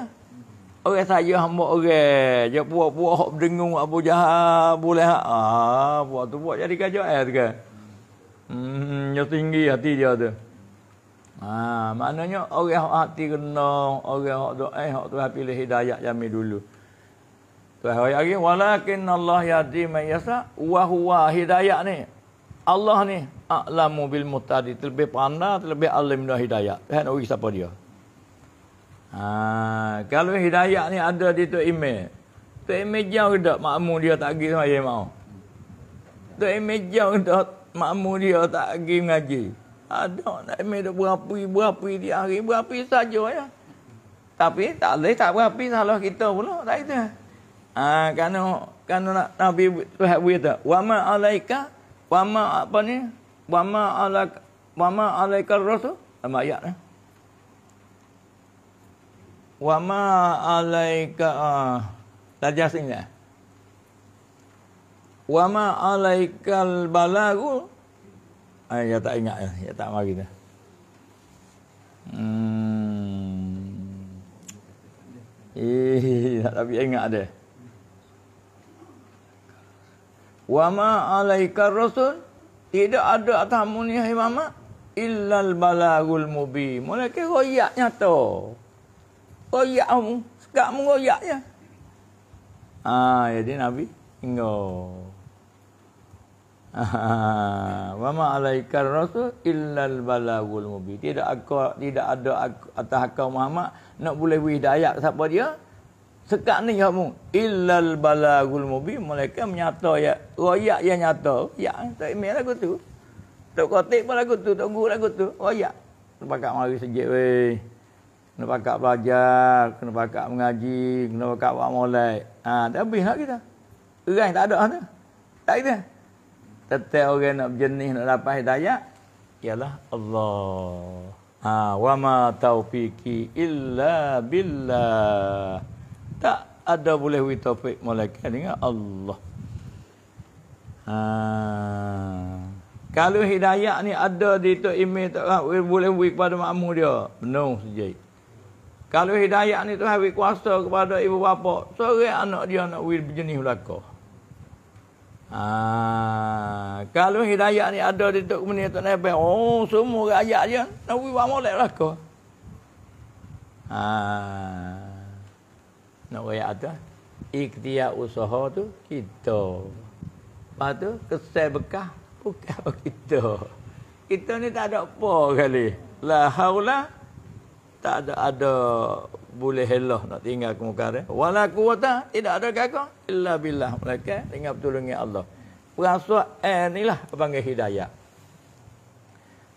orang saya hamba orang je puak-puak hak dengung Abu Jahal boleh ha ah buat tu buat jadi kajak eh tu ke kan? hmm yang tinggi hati dia tu Ha, maknanya orang hak hati kena, orang hak doa, eh, hak Tuhan pilih hidayah jami dulu. Tuhan hari hari, walakin Allah yadi mayasa, wahuwa hidayah ni. Allah ni, a'lamu bil mutadi, terlebih pandai, terlebih alim dah hidayah. Tuhan orang siapa dia. Ha, kalau hidayah ni ada di tu imej, tu imej jauh ke tak, dia tak pergi sama dia mau. Tuhan Imeh jauh ke tak, dia tak pergi mengaji. Ada ah, nak minum berapi, berapi di hari, berapi saja ya. Tapi tak boleh tak berapi salah kita pula. Tak itu. Ha, kerana, kerana nak, Nabi Tuhan berita. Wa ma alaika, wa ma apa ni? Wa ma alaika, wa ma alaika rasul. Sama ayat ni. Wa ma alaika, tak ah, jasin ni. Wa ma balagul Ay, ah, ya tak ingat lah. Ya tak mari dah. Hmm. Eh, tapi ingat dia. Wa ma alaika rasul. Tidak ada atamu ni, hai mama. Illal balagul mubi. Mulakan royaknya tu. Royak kamu. Sekarang royaknya. Ah, jadi Nabi. Tengok. Ah, wa ma alaikar rasul illal balagul mubin. Tidak aku tidak ada aku, atas kau Muhammad nak boleh beri hidayah siapa dia. Sekak ni kamu illal balagul mubin mereka menyata ya royak yang nyata. Ya tak email aku tu. Tak kotik pun aku tu, tak guru aku tu. Royak. Terpakat mari sejik wey. Kena pakat belajar, kena pakat mengaji, kena pakat buat molek. Ha, ah, tak habis lah kita. Gerang tak ada lah tu. Tak kita. Tetap orang nak berjenis nak dapat hidayah ialah Allah. Ha wa ma taufiqi illa billah. Tak ada boleh wi taufik malaikat dengan Allah. Ha kalau hidayah ni ada di tok imej tak boleh wi kepada makmu dia. Benar saja. Kalau hidayah ni tu hawi kuasa kepada ibu bapa, seorang anak dia nak wi berjenis belaka. Ha, kalau hidayah ni ada di Tok Kemeni Tok Nebel, oh semua rakyat je, nak buat molek lah kau. Ha, nak buat atas. Ikhtiar usaha tu kita. Lepas tu kesel bekah bukan kita. Kita ni tak ada apa kali. lahaulah tak ada ada boleh helah nak tinggal kemukaran. Walau kuota tidak ada kagak. Illa billah mereka tinggal pertolongan Allah. Perasaan eh, lah panggil hidayah.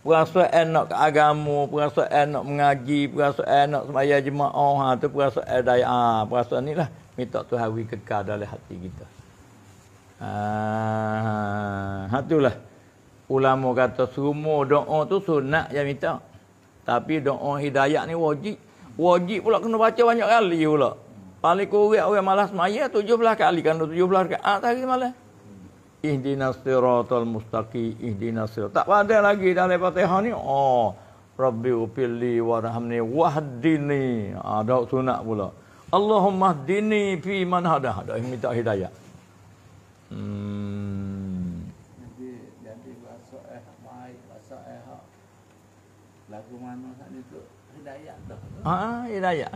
Perasaan eh, nak ke agama, perasaan eh, nak mengaji, perasaan eh, nak semaya jemaah, ha, tu perasaan eh, daya, ha, perasaan inilah minta Tuhan hawi kekal dalam hati kita. Ha, itulah. Ha, Ulama kata semua doa tu sunat yang minta. Tapi doa hidayah ni wajib. Wajib pula kena baca banyak kali pula. Paling kurang orang malas maya belah kali kan tujuh 17 kali. Ah tadi malam. Ihdinas siratal mustaqi. ihdinas sirat. Tak ada lagi dalam Fatihah ni. Oh, Rabbi upili warahamni wahdini. Ada ah, sunat pula. Allahumma hdini fi man hada. Dah minta hidayah. Hmm. Ah, ya raya.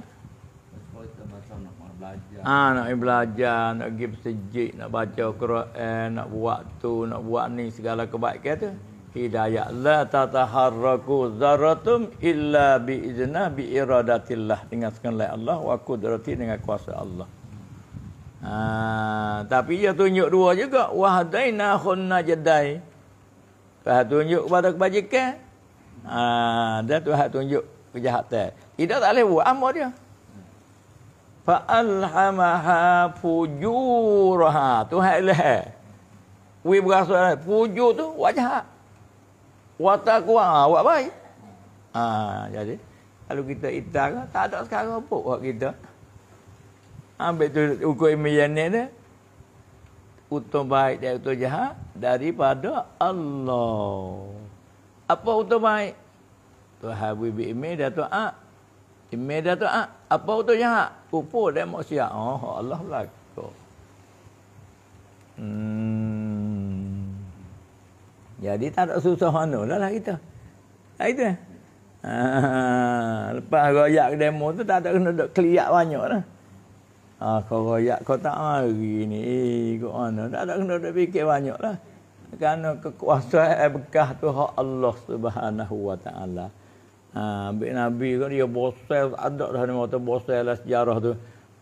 Ah, ha, nak belajar, nak pergi masjid, nak baca Al Quran, nak buat tu, nak buat ni segala kebaikan tu. Hidayah la tataharraku zaratum illa bi iznah bi iradatillah dengan sekali Allah wa kudrati dengan kuasa Allah. Ha, tapi dia tunjuk dua juga wahdaina khunna jadai. Tuhan tunjuk kepada kebajikan. Ah, ha, dia tunjuk kejahatan. Tidak tak boleh buat amal dia. Fa alhamaha fujuraha. Tu hak leh. Lah. Wi berasa lah. fujur tu buat jahat. Wa taqwa buat baik. Ha, jadi kalau kita itar tak ada sekarang apa buat kita. Ambil tu ukur imian ni Utung baik dan utung jahat daripada Allah. Apa utung baik? Tu bin Imi Dato A. Imi tu A. Apa tu yang hak? Kupu dia maksiat. Oh Allah berlaku. Hmm. Jadi tak ada susah mana lah, lah kita. Lah itu. Ha, lepas royak demo tu tak ada kena duduk keliak banyak lah. Ha, kau royak kau tak mari ni. Kau mana? Tak ada kena duduk fikir banyak lah. Kerana kekuasaan eh, berkah tu Allah subhanahu wa ta'ala. Ha, ambil Nabi kan dia bosel ada dah ni mata bosel lah sejarah tu.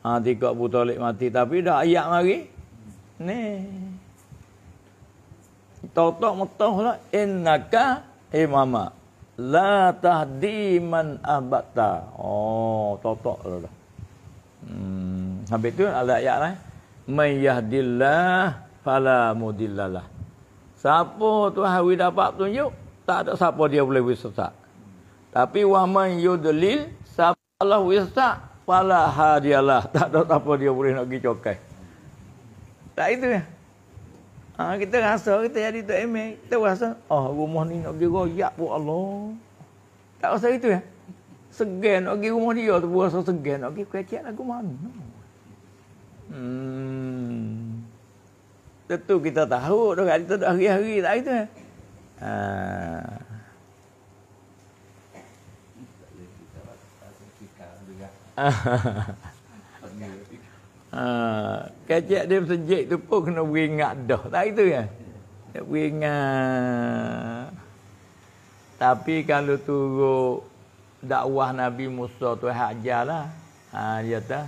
Ha, tiga Abu Talib mati. Tapi dah ayak lagi. Ni. Tautok mutoh lah. Innaka imama. La tahdi man abata. Oh, tautok lah dah. Hmm. Habis tu ada ayak lah. Eh. Mayyahdillah falamudillalah. Siapa tu hari dapat tunjuk, tak ada siapa dia boleh bersesat. Tapi waman yudlil sabalah wista fala hadialah. Tak tahu apa dia boleh nak pergi cokai. Tak itu ya. Ha, kita rasa kita jadi tu eme, kita rasa oh rumah ni nak pergi ya, pun Allah. Tak rasa itu ya. Segan nak pergi rumah dia tu rasa segan nak pergi kecil lagu mana. Hmm. Tentu kita tahu dah kan, kita dah hari-hari tak itu ya. Ha. ha, kecek dia sejek tu pun kena beri ingat dah. Tak itu kan? Dia beri ingat. Tapi kalau turut dakwah Nabi Musa tu hajar lah. Ha, dia kata,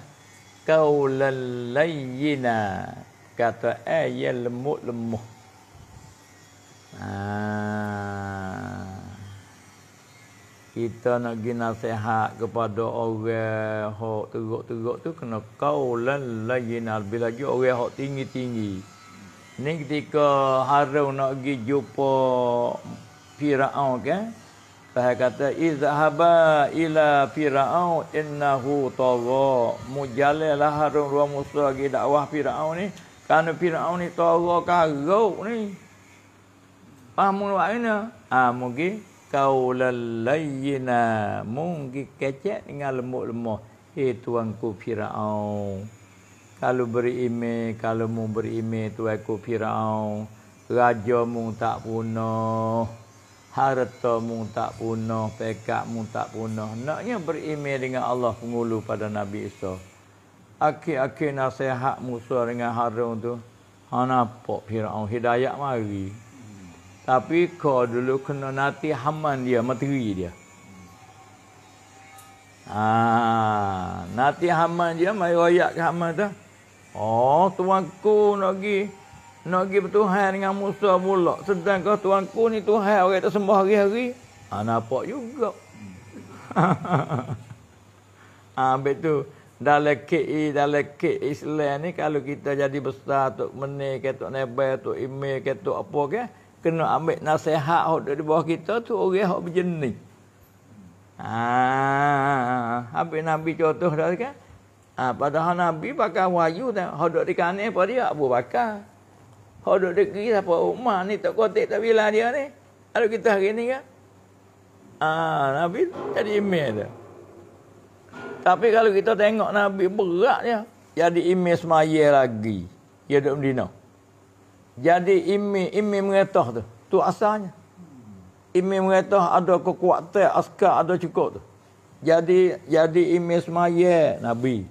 Kau lalayina. Kata ayya eh, lemuk lemuh. Haa. Ah kita nak pergi nasihat kepada orang hok teruk-teruk tu kena kaulan lain lebih lagi orang hok tinggi-tinggi ni ketika harau nak pergi jumpa Firaun kan Fahal kata izhaba ila Firaun innahu tagha mujallalah harun ruang musuh lagi dakwah Firaun ni kerana Firaun ni tagha karuk ni Faham mula buat mana? Ha, kaulal layyina mungki kecek dengan lemuk-lemuk hei eh, tuanku firaun kalau beri ime kalau mu beri ime tuanku firaun raja mu tak punah harta mu tak punah pekak mu tak punah naknya berime dengan Allah pengulu pada nabi Isa akhir-akhir nasihat musuh dengan Harun tu Ha nampak Fir'aun hidayat mari. Tapi kau dulu kena nanti haman dia, menteri dia. Ah, nanti haman dia, mai royak ke haman tu. Oh, tuanku nak pergi. Nak pergi bertuhan dengan Musa pula. Sedangkan tuanku ni tuhan orang tak sembah hari-hari. Ah, nampak juga. ah, ambil ha, tu. Dalam ke dalam ke Islam ni kalau kita jadi besar tok menik ke tok nebel tok imel ke apa ke, okay? kena ambil nasihat hok dari bawah kita tu orang hok berjenis. Ha, habis Nabi contoh dah kan. Ha, padahal Nabi pakai wayu dan hok dok dikane apa dia Abu Bakar. Hok dok dek kiri apa Umar ni tak kotik tak bila dia ni. Kalau kita hari ni kan. Ha, Nabi jadi imej dia. Tapi kalau kita tengok Nabi berat dia jadi imej semaya lagi. Dia duduk di mana? Jadi imi imi meretah tu. Tu asalnya. Imi meretah ada kekuatan askar ada cukup tu. Jadi jadi imi semaya Nabi.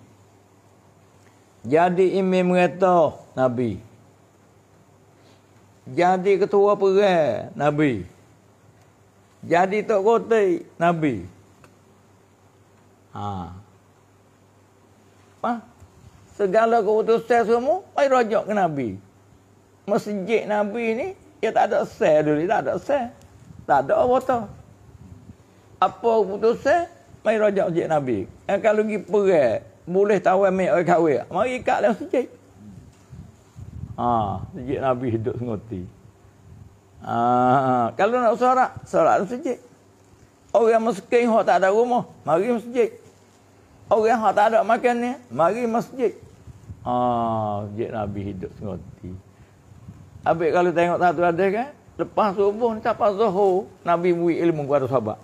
Jadi imi meretah Nabi. Jadi ketua perang Nabi. Jadi tok kotai Nabi. Ha. Apa? Segala keputusan semua, ai rajuk ke Nabi masjid Nabi ni dia tak ada sel dulu, dia tak ada sel. Tak ada apa Apa putusan? Mari rajak masjid Nabi. Yang eh, kalau pergi perang, boleh tawai mai orang kahwin. Mari ikat dalam masjid. Ha, masjid Nabi hidup sengoti. Ha, kalau nak solat, solat dalam masjid. Orang miskin hok tak ada rumah, mari masjid. Orang hok tak ada makan ni, mari masjid. Ha, masjid Nabi hidup sengoti. Habis kalau tengok satu ada kan, lepas subuh ni sampai zuhur, Nabi bui ilmu kepada sahabat.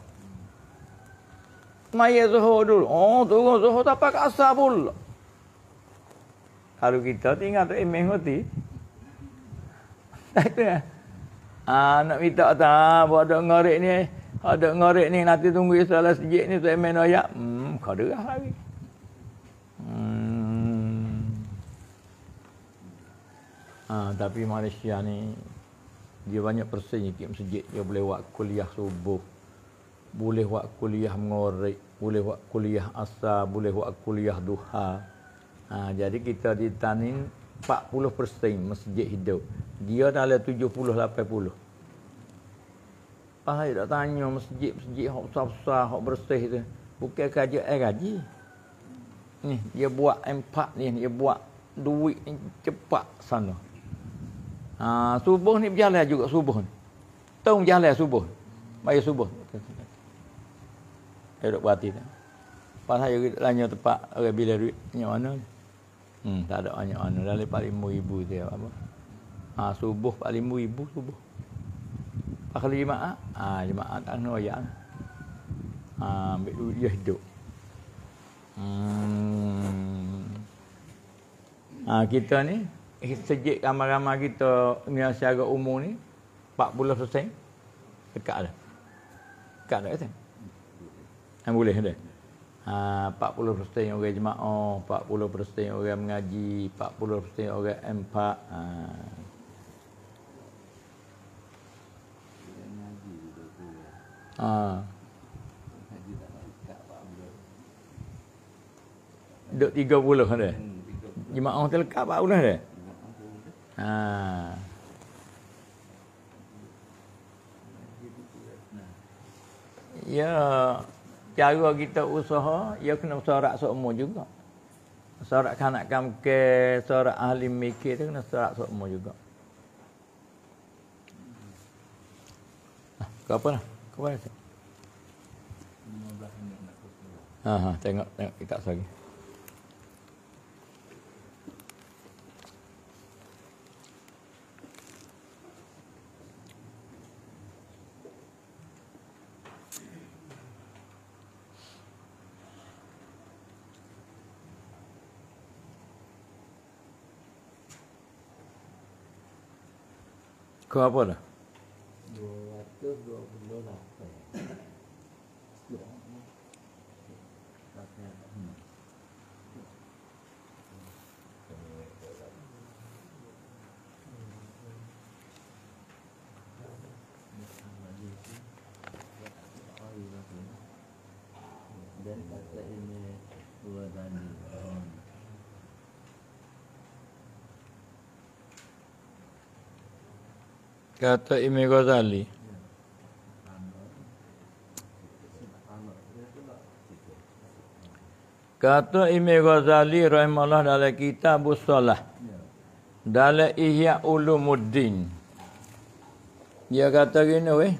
Maya zuhur dulu. Oh, turun zuhur sampai kasar pula. Kalau kita tinggal tu imeh ngerti. Tak ada. Ah, nak minta tak, buat ada ngorek ni. Ada ngorek ni, nanti tunggu salah sejik ni tu imeh noyak. Hmm, kau derah lagi. Hmm, Ha, tapi Malaysia ni dia banyak persen dia masjid dia boleh buat kuliah subuh boleh buat kuliah mengorek boleh buat kuliah asar boleh buat kuliah duha ha, jadi kita ditanin tanin 40% masjid hidup dia dah ada 70 80 Pahal tak tanya masjid-masjid hok besar-besar, hok bersih tu. Bukan kerja air gaji. Ni, dia buat empat ni, dia buat duit ni cepat sana. Ha, subuh ni berjalan juga subuh ni. Tahu berjalan subuh. mai subuh. Saya duduk berhati tu. Lepas saya tanya tempat okay, bila duit punya mana. Hmm, tak ada banyak mana. Dah lepas lima ribu tu. Ya, apa? Ha, subuh, pak lima ribu subuh. Pak lima ah, ha, lima ah tak nak ya. Ah, ha, ambil duit dia hidup. Hmm. Ha, kita ni Eh, sejik ramai-ramai kita punya siaga umur ni 40 persen dekat ada, dekat dah kata yang boleh dah ha, 40 persen orang jemaah 40 persen orang mengaji 40 persen orang M4 ha. ha. Duk 30 ada, Jemaah tu lekat 40 dah Ha. Ya, cara kita usaha, ya kena sorak sokmo juga. Sorak kanak-kanak ke, sorak ahli mikir tu kena sorak sokmo juga. Kau apa lah? Kau apa lah? Aha, tengok, tengok, kita sorak. Come up on her. Kata Imam Ghazali Kata Imam Ghazali rahimahullah dalam kitab Usalah dalam Ihya Ulumuddin dia kata gini weh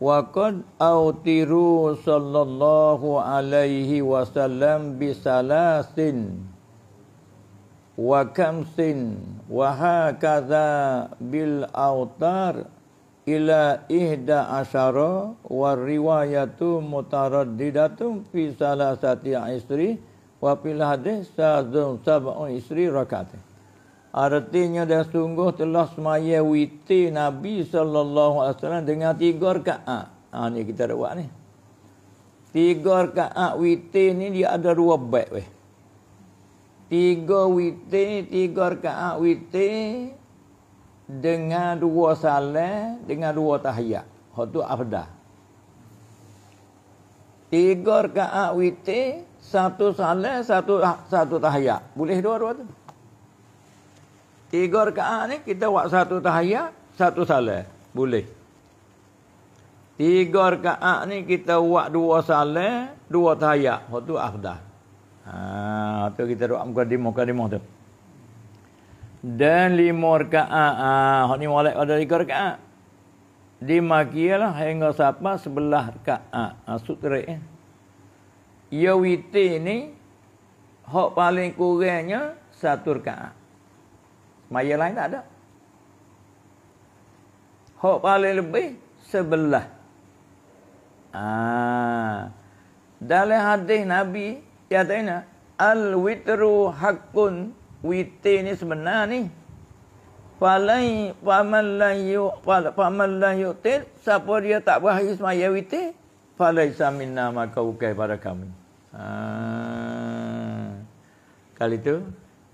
wa qad autiru sallallahu alaihi wasallam bi wa kamsin wa hakadha bil autar ila ihda asyara wa riwayatu mutaraddidatun fi salasati isri wa fil hadis sa'dun sab'u isri rakat artinya dah sungguh telah semaya witi nabi sallallahu alaihi wasallam dengan tiga rakaat ha ni kita buat ni tiga rakaat witi ni dia ada dua baik weh Tiga witi, tiga rekaat witi dengan dua salam, dengan dua tahiyat. Hak tu Tiga rekaat witi, satu salam, satu satu tahiyat. Boleh dua-dua tu. Tiga rekaat ni kita buat satu tahiyat, satu salam. Boleh. Tiga rekaat ni kita buat dua salam, dua tahiyat. Hak tu afdah. Ha, tu kita doa muka di mukadimah mukadimah tu. Dan lima rakaat ha, hak ni walak ada lima rakaat. Di makialah hingga siapa sebelah rakaat. Ha, sutra eh. Ya witi ni hak paling kurangnya satu rakaat. Maya lain tak ada. Hok paling lebih sebelah. Ah. Ha, dalam hadis Nabi Ya tanya, al-witru hakun witi ni sebenar ni. Falai faman layu faman layu tit siapa dia tak berhari semaya witi falai nama kau ukai pada kami. Ha. Kali tu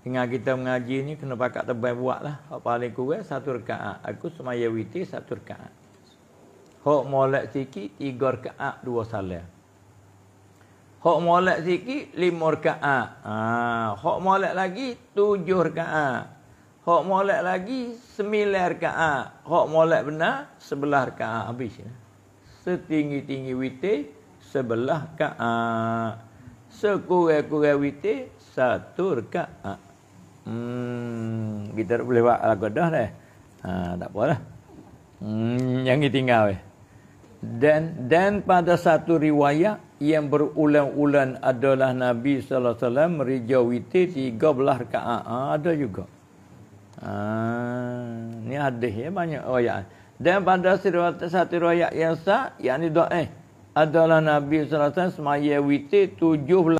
dengan kita mengaji ini kena pakat tebal buat lah. paling kuat satu rekaat. Aku semaya witi satu rekaat. Hak molek sikit tiga rekaat dua salam. Hok molek sikit, lima rekaat. Ha. Hok molek lagi, tujuh rekaat. Hok molek lagi, sembilan rekaat. Hok molek benar, sebelah rekaat. Habis. Ya. Setinggi-tinggi witi, sebelah rekaat. Sekurai-kurai witi, satu rekaat. Hmm, kita tak boleh buat lagu dah dah. Ha, tak apa lah. Hmm, yang ditinggal. Dan, dan pada satu riwayat, yang berulang-ulang adalah Nabi sallallahu alaihi wasallam rijawiti 13 rakaat. Ha, ada juga. Ha, ni ada ya banyak riwayat. Dan pada riwayat satu ayat yang sah yakni doa eh adalah Nabi sallallahu alaihi wasallam semaya witir